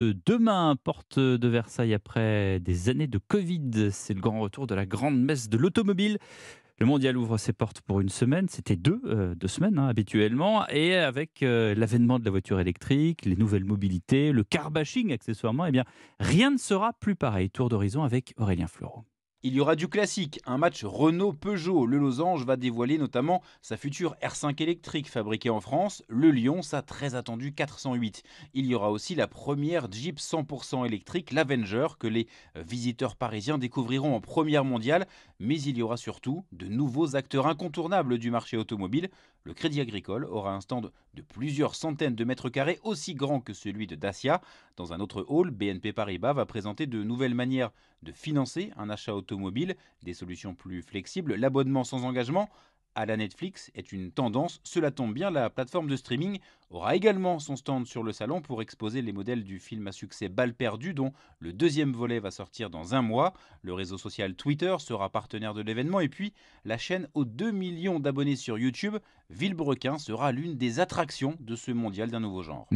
Demain, porte de Versailles après des années de Covid, c'est le grand retour de la grande messe de l'automobile. Le Mondial ouvre ses portes pour une semaine, c'était deux, euh, deux semaines hein, habituellement, et avec euh, l'avènement de la voiture électrique, les nouvelles mobilités, le car bashing accessoirement, eh bien, rien ne sera plus pareil. Tour d'horizon avec Aurélien Fleureau. Il y aura du classique, un match Renault-Peugeot. Le Losange va dévoiler notamment sa future R5 électrique fabriquée en France, le Lyon, sa très attendue 408. Il y aura aussi la première Jeep 100% électrique, l'Avenger, que les visiteurs parisiens découvriront en première mondiale. Mais il y aura surtout de nouveaux acteurs incontournables du marché automobile. Le Crédit Agricole aura un stand de plusieurs centaines de mètres carrés, aussi grand que celui de Dacia. Dans un autre hall, BNP Paribas va présenter de nouvelles manières de financer un achat automobile, des solutions plus flexibles, l'abonnement sans engagement à la Netflix est une tendance. Cela tombe bien, la plateforme de streaming aura également son stand sur le salon pour exposer les modèles du film à succès Balle perdu dont le deuxième volet va sortir dans un mois. Le réseau social Twitter sera partenaire de l'événement. Et puis, la chaîne aux 2 millions d'abonnés sur YouTube, Villebrequin, sera l'une des attractions de ce mondial d'un nouveau genre.